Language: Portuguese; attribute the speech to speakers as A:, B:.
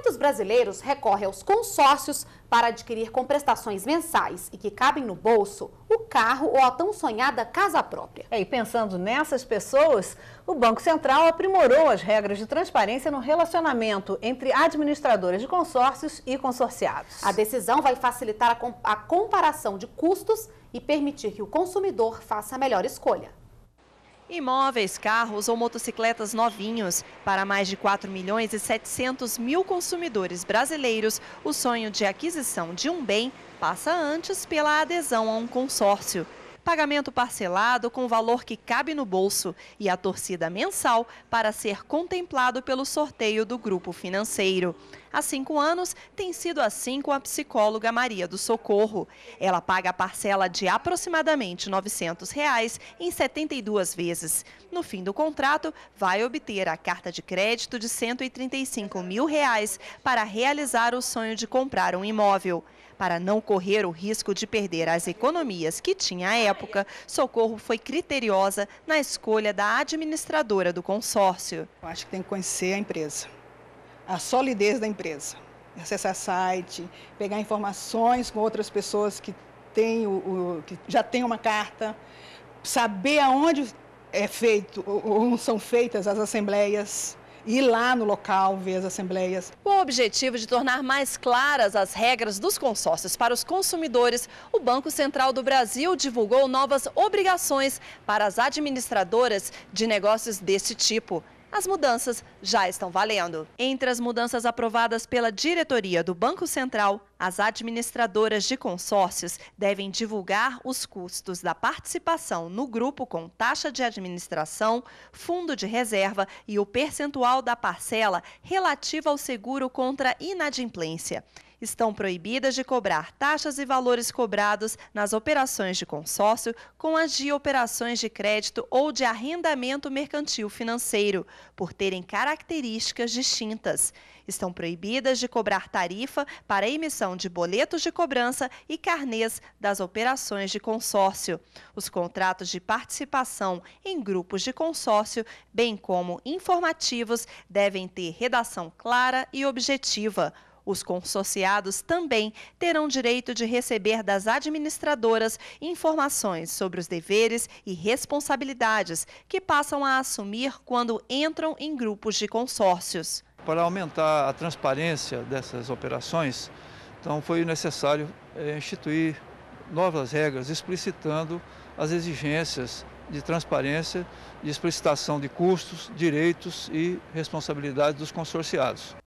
A: Muitos brasileiros recorrem aos consórcios para adquirir com prestações mensais e que cabem no bolso o carro ou a tão sonhada casa própria. É, e pensando nessas pessoas, o Banco Central aprimorou as regras de transparência no relacionamento entre administradores de consórcios e consorciados. A decisão vai facilitar a, comp a comparação de custos e permitir que o consumidor faça a melhor escolha.
B: Imóveis, carros ou motocicletas novinhos. Para mais de 4 milhões e 700 mil consumidores brasileiros, o sonho de aquisição de um bem passa antes pela adesão a um consórcio pagamento parcelado com valor que cabe no bolso e a torcida mensal para ser contemplado pelo sorteio do grupo financeiro. Há cinco anos tem sido assim com a psicóloga Maria do Socorro. Ela paga a parcela de aproximadamente R$ 900 reais em 72 vezes. No fim do contrato, vai obter a carta de crédito de R$ 135 mil reais para realizar o sonho de comprar um imóvel. Para não correr o risco de perder as economias que tinha à época, Socorro foi criteriosa na escolha da administradora do consórcio. Eu acho que tem que conhecer a empresa, a solidez da empresa, acessar site, pegar informações com outras pessoas que,
A: têm o, o que já têm uma carta, saber aonde é feito ou são feitas as assembleias, ir lá no local ver as assembleias.
B: Com o objetivo de tornar mais claras as regras dos consórcios para os consumidores, o Banco Central do Brasil divulgou novas obrigações para as administradoras de negócios desse tipo as mudanças já estão valendo. Entre as mudanças aprovadas pela diretoria do Banco Central, as administradoras de consórcios devem divulgar os custos da participação no grupo com taxa de administração, fundo de reserva e o percentual da parcela relativa ao seguro contra inadimplência estão proibidas de cobrar taxas e valores cobrados nas operações de consórcio com as de operações de crédito ou de arrendamento mercantil financeiro, por terem características distintas. Estão proibidas de cobrar tarifa para emissão de boletos de cobrança e carnês das operações de consórcio. Os contratos de participação em grupos de consórcio, bem como informativos, devem ter redação clara e objetiva. Os consorciados também terão direito de receber das administradoras informações sobre os deveres e responsabilidades que passam a assumir quando entram em grupos de consórcios. Para aumentar a transparência dessas operações, então foi necessário eh, instituir novas regras explicitando as exigências de transparência, de explicitação de custos, direitos e responsabilidades dos consorciados.